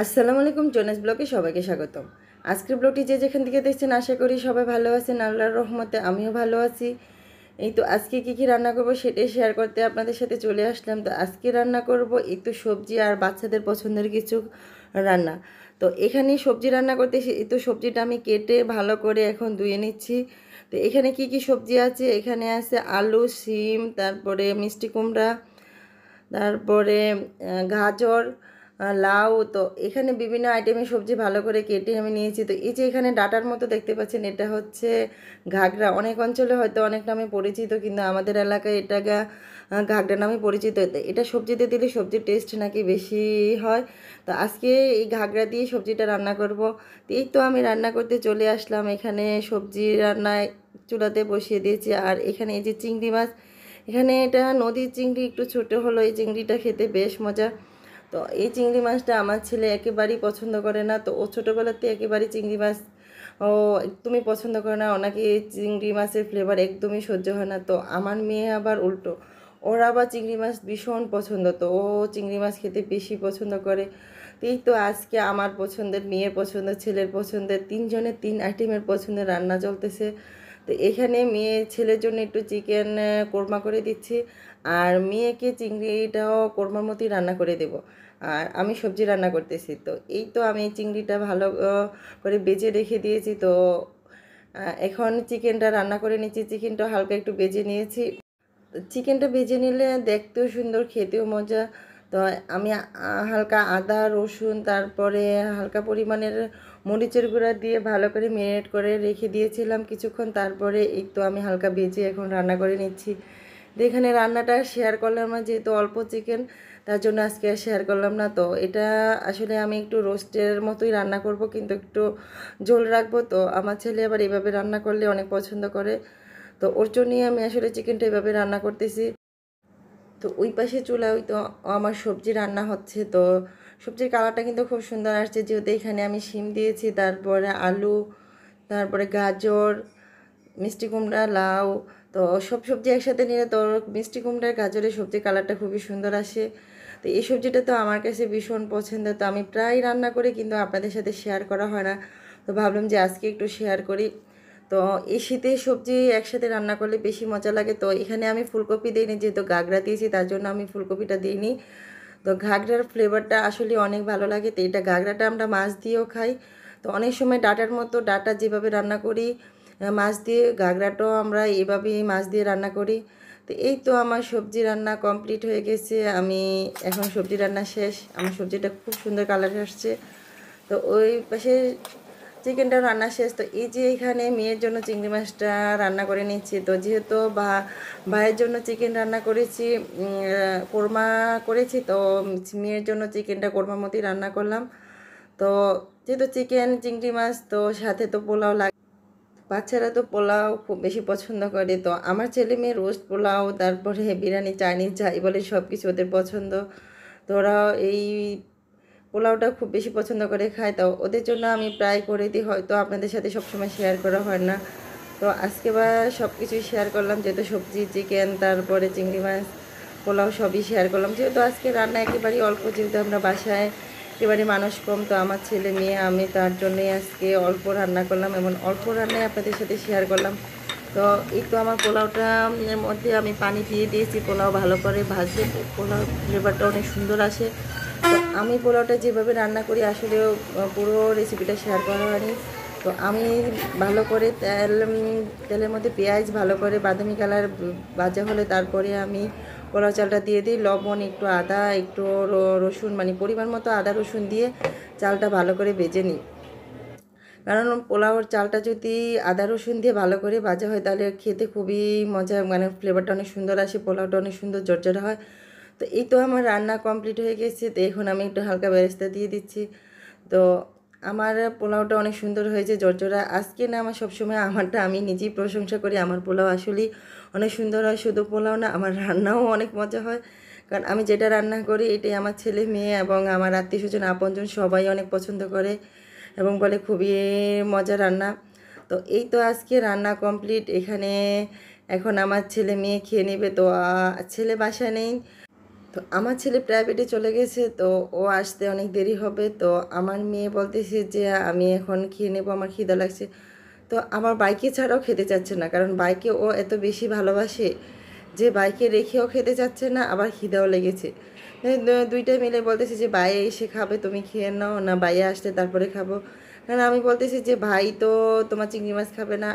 আসসালামু আলাইকুম জোনাস ব্লগে সবাইকে স্বাগতম আজকের ব্লগটি যে যেখান থেকে দেখছেন আশা করি সবাই ভালো আছেন আল্লাহর রহমতে আমিও ভালো আছি এই তো আজকে কী কী রান্না করব সেটাই শেয়ার করতে আপনাদের সাথে চলে আসলাম তো আজকে রান্না করব একটু তো সবজি আর বাচ্চাদের পছন্দের কিছু রান্না তো এখানে সবজি রান্না করতে এই তো সবজিটা আমি কেটে ভালো করে এখন ধুয়ে নিচ্ছি তো এখানে কি কি সবজি আছে এখানে আছে আলু সিম তারপরে মিষ্টি কুমড়া তারপরে গাজর লাউ তো এখানে বিভিন্ন আইটেমে সবজি ভালো করে কেটে আমি নিয়েছি তো এই যে এখানে ডাটার মতো দেখতে পাচ্ছেন এটা হচ্ছে ঘাগরা অনেক অঞ্চলে হয়তো অনেক নামে পরিচিত কিন্তু আমাদের এলাকায় এটা ঘাগরা নামে পরিচিত এটা সবজিতে দিলে সবজির টেস্ট নাকি বেশি হয় তো আজকে এই ঘাগরা দিয়ে সবজিটা রান্না করব তো এই তো আমি রান্না করতে চলে আসলাম এখানে সবজি রান্নায় চুলাতে বসিয়ে দিয়েছি আর এখানে এই যে চিংড়ি মাছ এখানে এটা নদীর চিংড়ি একটু ছোট হলো এই চিংড়িটা খেতে বেশ মজা তো এই চিংড়ি মাছটা আমার ছেলে একেবারেই পছন্দ করে না তো ও ছোটোবেলাতে একেবারেই চিংড়ি মাছ ও একদমই পছন্দ করে না ওনাকে এই চিংড়ি মাছের ফ্লেভার একদমই সহ্য হয় না তো আমার মেয়ে আবার উল্টো ওর আবার চিংড়ি মাছ ভীষণ পছন্দ তো ও চিংড়ি মাছ খেতে বেশি পছন্দ করে এই তো আজকে আমার পছন্দের মেয়ের পছন্দের ছেলের পছন্দের তিনজনের তিন আইটেমের পছন্দের রান্না চলতেছে তো এখানে মেয়ে ছেলের জন্য একটু চিকেন কোরমা করে দিচ্ছি আর মেয়েকে চিংড়িটাও কোরমার মতোই রান্না করে দেব আর আমি সবজি রান্না করতেছি তো এই তো আমি চিংড়িটা ভালো করে বেজে রেখে দিয়েছি তো এখন চিকেনটা রান্না করে নিচ্ছি চিকেনটা হালকা একটু বেজে নিয়েছি চিকেনটা বেজে নিলে দেখতেও সুন্দর খেতেও মজা তো আমি হালকা আদা রসুন তারপরে হালকা পরিমাণের মরিচের গুঁড়া দিয়ে ভালো করে মেরিনেট করে রেখে দিয়েছিলাম কিছুক্ষণ তারপরে একটু আমি হালকা বেজে এখন রান্না করে নিচ্ছি তো এখানে রান্নাটা শেয়ার করলাম না যেহেতু অল্প চিকেন তার জন্য আজকে আর শেয়ার করলাম না তো এটা আসলে আমি একটু রোস্টের মতোই রান্না করব কিন্তু একটু ঝোল রাখবো তো আমার ছেলে আবার এভাবে রান্না করলে অনেক পছন্দ করে তো ওর জন্যই আমি আসলে চিকেনটা এভাবে রান্না করতেছি তো ওই পাশে চলে ওই তো আমার সবজি রান্না হচ্ছে তো সবজির কালারটা কিন্তু খুব সুন্দর আসছে যেহেতু এখানে আমি শিম দিয়েছি তারপরে আলু তারপরে গাজর মিষ্টি কুমড়া লাউ তো সব সবজি একসাথে নিলে তো মিষ্টি কুমড়ার গাজরের সবজির কালারটা খুবই সুন্দর আসে তো এই সবজিটা তো আমার কাছে ভীষণ পছন্দ তো আমি প্রায় রান্না করি কিন্তু আপনাদের সাথে শেয়ার করা হয় না তো ভাবলাম যে আজকে একটু শেয়ার করি তো এই শীতে সবজি একসাথে রান্না করলে বেশি মজা লাগে তো এখানে আমি ফুলকপি দিইনি যেহেতু গাগরা দিয়েছি তার জন্য আমি ফুলকপিটা দিইনি তো ঘাগড়ার ফ্লেভারটা আসলে অনেক ভালো লাগে তো এটা ঘাগড়াটা আমরা মাছ দিয়েও খাই তো অনেক সময় ডাটার মতো ডাটা যেভাবে রান্না করি মাছ দিয়ে ঘাগড়াটাও আমরা এভাবেই মাছ দিয়ে রান্না করি তো এই তো আমার সবজি রান্না কমপ্লিট হয়ে গেছে আমি এখন সবজি রান্না শেষ আমার সবজিটা খুব সুন্দর কালার আসছে তো ওই পাশে চিকেনটা রান্না শেষ তো এই যে এখানে মেয়ের জন্য চিংড়ি মাছটা রান্না করে নিচ্ছি তো যেহেতু বা ভাইয়ের জন্য চিকেন রান্না করেছি কোরমা করেছি তো মেয়ের জন্য চিকেনটা কোরমা মতোই রান্না করলাম তো যেহেতু চিকেন চিংড়ি মাছ তো সাথে তো পোলাও লাগে বাচ্চারা তো পোলাও খুব বেশি পছন্দ করে তো আমার ছেলে মেয়ে রোস্ট পোলাও তারপরে বিরিয়ানি চাইনিজ যাই বলে সব কিছু ওদের পছন্দ তো ওরা এই পোলাওটা খুব বেশি পছন্দ করে খায় তাও ওদের জন্য আমি প্রায় করে দিই হয়তো আপনাদের সাথে সবসময় শেয়ার করা হয় না তো আজকে বা সব কিছুই শেয়ার করলাম যেহেতু সবজি চিকেন তারপরে চিংড়ি মাছ পোলাও সবই শেয়ার করলাম যেহেতু আজকে রান্না একেবারেই অল্প যেহেতু আমরা বাসায় একেবারে মানুষ কম তো আমার ছেলে মেয়ে আমি তার জন্যই আজকে অল্প রান্না করলাম এবং অল্প রান্নাই আপনাদের সাথে শেয়ার করলাম তো এই তো আমার পোলাওটা মধ্যে আমি পানি দিয়ে দিয়েছি পোলাও ভালো করে ভাজে পোলাও ফ্লেভারটা অনেক সুন্দর আসে আমি পোলাওটা যেভাবে রান্না করি আসলে পুরো রেসিপিটা শেয়ার করা হয়নি তো আমি ভালো করে তেল তেলের মধ্যে পেঁয়াজ ভালো করে বাদামি কালার ভাজা হলে তারপরে আমি পোলাও চালটা দিয়ে দিই লবণ একটু আদা একটু রসুন মানে পরিমাণ মতো আদা রসুন দিয়ে চালটা ভালো করে বেজে নিই কারণ পোলাওর চালটা যদি আদা রসুন দিয়ে ভালো করে ভাজা হয় তাহলে খেতে খুবই মজা মানে ফ্লেভারটা অনেক সুন্দর আসে পোলাওটা অনেক সুন্দর জর্জরা হয় তো এই তো আমার রান্না কমপ্লিট হয়ে গেছে তো এখন আমি একটু হালকা বেরেস্তা দিয়ে দিচ্ছি তো আমার পোলাওটা অনেক সুন্দর হয়েছে জর্জরা আজকে না আমার সবসময় আমারটা আমি নিজেই প্রশংসা করি আমার পোলাও আসলেই অনেক সুন্দর হয় শুধু পোলাও না আমার রান্নাও অনেক মজা হয় কারণ আমি যেটা রান্না করি এটাই আমার ছেলে মেয়ে এবং আমার আত্মীয় স্বজন আপনজন সবাই অনেক পছন্দ করে এবং বলে খুবই মজা রান্না তো এই তো আজকে রান্না কমপ্লিট এখানে এখন আমার ছেলে মেয়ে খেয়ে নেবে তো ছেলে বাসা নেই তো আমার ছেলে প্রাইভেটে চলে গেছে তো ও আসতে অনেক দেরি হবে তো আমার মেয়ে বলতেছে যে আমি এখন খেয়ে নেবো আমার খিদা লাগছে তো আমার বাইকে ছাড়াও খেতে চাচ্ছে না কারণ বাইকে ও এত বেশি ভালোবাসে যে বাইকে রেখেও খেতে চাচ্ছে না আবার খিদাও লেগেছে দুইটা মিলে বলতেছে যে বাইরে এসে খাবে তুমি খেয়ে নাও না বাইরে আসতে তারপরে খাবো কারণ আমি বলতেছি যে ভাই তো তোমার চিংড়ি মাছ খাবে না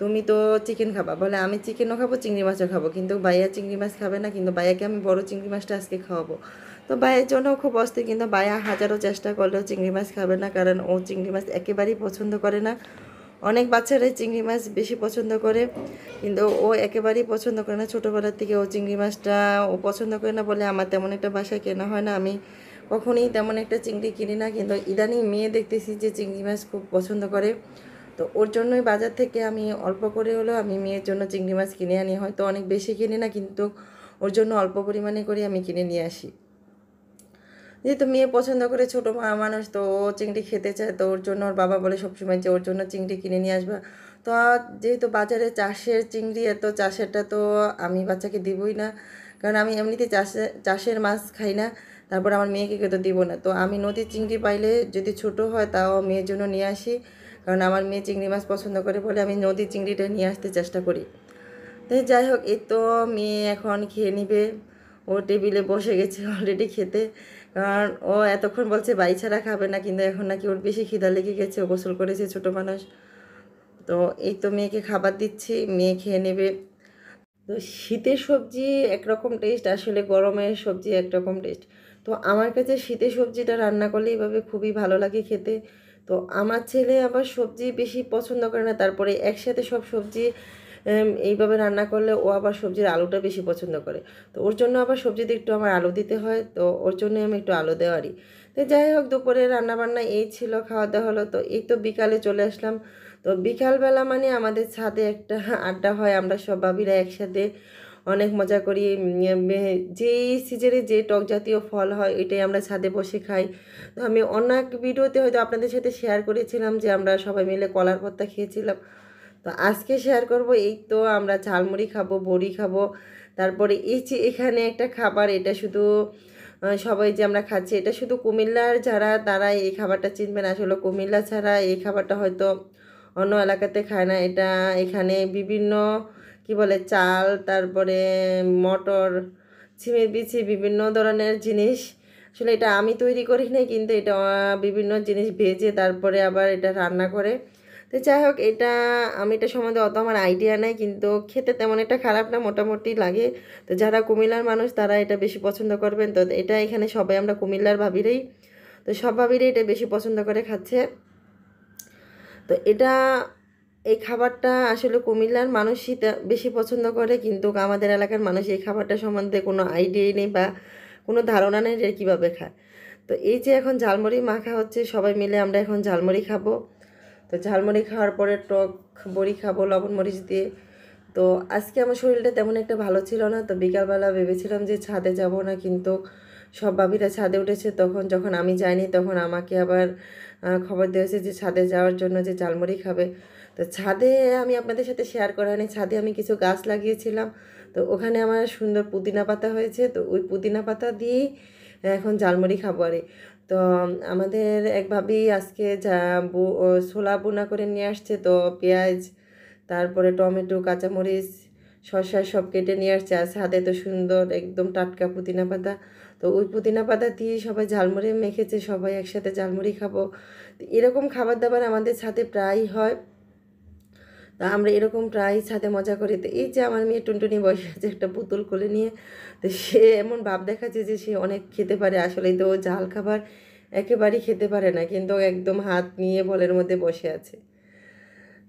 তুমি তো চিকেন খাবা বলে আমি চিকেনও খাবো চিংড়ি মাছও খাবো কিন্তু ভাইয়া চিংড়ি মাছ খাবে না কিন্তু ভাইয়াকে আমি বড় চিংড়ি মাছটা আজকে খাওয়াবো তো ভাইয়ের জন্য খুব অস্থির কিন্তু ভাইয়া হাজারও চেষ্টা করলেও চিংড়ি মাছ খাবে না কারণ ও চিংড়ি মাছ একেবারেই পছন্দ করে না অনেক বাচ্চারাই চিংড়ি মাছ বেশি পছন্দ করে কিন্তু ও একেবারেই পছন্দ করে না ছোটোবেলার থেকে ও চিংড়ি মাছটা ও পছন্দ করে না বলে আমার তেমন একটা বাসায় কেনা হয় না আমি কখনোই তেমন একটা চিংড়ি কিনি না কিন্তু ইদানিং মেয়ে দেখতেছি যে চিংড়ি মাছ খুব পছন্দ করে তো ওর জন্যই বাজার থেকে আমি অল্প করে হলেও আমি মেয়ের জন্য চিংড়ি মাছ কিনে আনি হয়তো অনেক বেশি কিনি না কিন্তু ওর জন্য অল্প পরিমাণে করে আমি কিনে নিয়ে আসি যেহেতু মেয়ে পছন্দ করে ছোটো মানুষ তো ও চিংড়ি খেতে চায় তো ওর জন্য ওর বাবা বলে সবসময় যে ওর জন্য চিংড়ি কিনে নিয়ে আসবা তো যেহেতু বাজারে চাষের চিংড়ি এত চাষেরটা তো আমি বাচ্চাকে দিবই না কারণ আমি এমনিতে চাষে চাষের মাছ খাই না তারপর আমার মেয়েকে কেউ তো দিব না তো আমি নদীর চিংড়ি পাইলে যদি ছোট হয় তাও মেয়ের জন্য নিয়ে আসি কারণ আমার মেয়ে চিংড়ি মাছ পছন্দ করে বলে আমি নদীর চিংড়িটা নিয়ে আসতে চেষ্টা করি তাই যাই হোক এই তো মেয়ে এখন খেয়ে নিবে ও টেবিলে বসে গেছে অলরেডি খেতে কারণ ও এতক্ষণ বলছে বাই ছাড়া খাবে না কিন্তু এখন নাকি ওর বেশি খিদা লেগে গেছে ও গোসল করেছে ছোটো মানুষ তো এই তো মেয়েকে খাবার দিচ্ছি মেয়ে খেয়ে নেবে তো শীতের সবজি একরকম টেস্ট আসলে গরমের সবজি একরকম টেস্ট তো আমার কাছে শীতে সবজিটা রান্না করলে এইভাবে খুবই ভালো লাগে খেতে তো আমার ছেলে আবার সবজি বেশি পছন্দ করে না তারপরে একসাথে সব সবজি এইভাবে রান্না করলে ও আবার সবজির আলুটা বেশি পছন্দ করে তো ওর জন্য আবার সবজিতে একটু আমার আলু দিতে হয় তো ওর জন্যই আমি একটু আলু দেওয়ারই তো যাই হোক দুপুরে রান্নাবান্না এই ছিল খাওয়া দাওয়া হলো তো এই তো বিকালে চলে আসলাম তো বিকালবেলা মানে আমাদের ছাদে একটা আড্ডা হয় আমরা সব বাবিরা একসাথে অনেক মজা করি ইয়ে, যে সিজনে যে টক জাতীয় ফল হয় এটাই আমরা ছাদে বসে খাই তো আমি অনেক ভিডিওতে হয়তো আপনাদের সাথে শেয়ার করেছিলাম যে আমরা সবাই মিলে কলার ভর্তা খেয়েছিলাম তো আজকে শেয়ার করব এই তো আমরা ঝালমুড়ি খাবো বড়ি খাবো তারপরে এই যে এখানে একটা খাবার এটা শুধু সবাই যে আমরা খাচ্ছি এটা শুধু কুমিল্লার যারা তারা এই খাবারটা চিনবেন আসলে কুমিল্লা ছাড়া এই খাবারটা হয়তো অন্য এলাকাতে খায় না এটা এখানে বিভিন্ন কি বলে চাল তারপরে মটর ছিমের বিছি বিভিন্ন ধরনের জিনিস আসলে এটা আমি তৈরি করি না কিন্তু এটা বিভিন্ন জিনিস ভেজে তারপরে আবার এটা রান্না করে তো যাই হোক এটা আমি এটা সম্বন্ধে অত আমার আইডিয়া নাই কিন্তু খেতে তেমন একটা খারাপ না মোটামুটি লাগে তো যারা কুমিল্লার মানুষ তারা এটা বেশি পছন্দ করবেন তো এটা এখানে সবাই আমরা কুমিল্লার ভাবিরেই তো সব ভাবিরেই এটা বেশি পছন্দ করে খাচ্ছে তো এটা এই খাবারটা আসলে কুমিল্লার মানুষই বেশি পছন্দ করে কিন্তু আমাদের এলাকার মানুষ এই খাবারটা সম্বন্ধে কোনো আইডিয়াই নেই বা কোনো ধারণা নেই যে কীভাবে খায় তো এই যে এখন ঝালমুড়ি মাখা হচ্ছে সবাই মিলে আমরা এখন ঝালমুড়ি খাবো তো ঝালমুড়ি খাওয়ার পরে টক বড়ি খাবো লবণ মরিচ দিয়ে তো আজকে আমার শরীরটা তেমন একটা ভালো ছিল না তো বিকালবেলা ভেবেছিলাম যে ছাদে যাব না কিন্তু সব বাবিরা ছাদে উঠেছে তখন যখন আমি যাইনি তখন আমাকে আবার খবর দিয়েছে যে ছাদে যাওয়ার জন্য যে ঝালমুড়ি খাবে তো ছাদে আমি আপনাদের সাথে শেয়ার করা ছাদে আমি কিছু গাছ লাগিয়েছিলাম তো ওখানে আমার সুন্দর পুদিনা পাতা হয়েছে তো ওই পুদিনা পাতা দিয়েই এখন ঝালমুড়ি খাবো আরে তো আমাদের একভাবেই আজকে ছোলা বোনা করে নিয়ে আসছে তো পেঁয়াজ তারপরে টমেটো কাঁচামরিচ শশা সব কেটে নিয়ে আসছে আর ছাদে তো সুন্দর একদম টাটকা পুদিনা পাতা তো ওই পুদিনা পাতা দিয়ে সবাই ঝালমুড়ি মেখেছে সবাই একসাথে ঝালমুড়ি খাবো এরকম খাবার দাবার আমাদের ছাদে প্রায়ই হয় তো আমরা এরকম প্রায় ছাদে মজা করি তো এই যে আমার মেয়ে টুনটুনি বসে আছে একটা পুতুল খুলে নিয়ে তো সে এমন ভাব দেখাচ্ছে যে সে অনেক খেতে পারে আসলে তো ঝাল খাবার একেবারেই খেতে পারে না কিন্তু একদম হাত নিয়ে বলের মধ্যে বসে আছে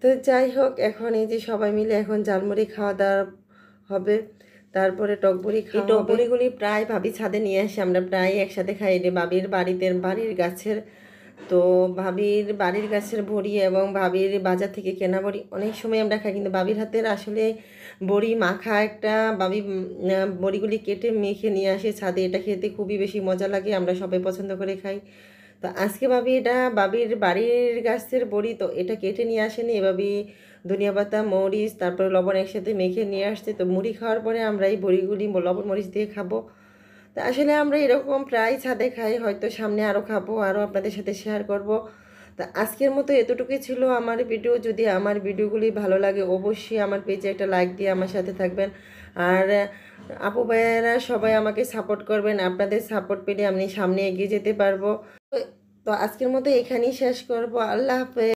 তো যাই হোক এখন এই যে সবাই মিলে এখন জালমুড়ি খাওয়া দাওয়া হবে তারপরে টকবরি খাই টকবুড়িগুলি প্রায় ভাবি ছাদে নিয়ে আসি আমরা প্রায় একসাথে খাই রে বাবির বাড়িতে বাড়ির গাছের তো ভাবির বাড়ির গাছের বড়ি এবং ভাবির বাজার থেকে কেনা বড়ি অনেক সময় আমরা খাই কিন্তু বাবির হাতের আসলে বড়ি মাখা একটা বাবি বড়িগুলি কেটে মেখে নিয়ে আসে ছাদে এটা খেতে খুবই বেশি মজা লাগে আমরা সবাই পছন্দ করে খাই তো আজকে ভাবি এটা বাবির বাড়ির গাছের বড়ি তো এটা কেটে নিয়ে আসেনি এভাবে ধনিয়া পাতা মরিচ তারপরে লবণ একসাথে মেখে নিয়ে আসছে তো মুড়ি খাওয়ার পরে আমরা এই বড়িগুলি লবণ মরিচ দিয়ে খাবো তা আসলে আমরা এরকম প্রায় ছাদে খাই হয়তো সামনে আরও খাবো আরও আপনাদের সাথে শেয়ার করব তা আজকের মতো এতটুকুই ছিল আমার ভিডিও যদি আমার ভিডিওগুলি ভালো লাগে অবশ্যই আমার পেজে একটা লাইক দিয়ে আমার সাথে থাকবেন আর আপু ভাইয়েরা সবাই আমাকে সাপোর্ট করবেন আপনাদের সাপোর্ট পেলে আমি সামনে এগিয়ে যেতে পারবো তো আজকের মতো এখানেই শেষ করব আল্লাহ হাফেজ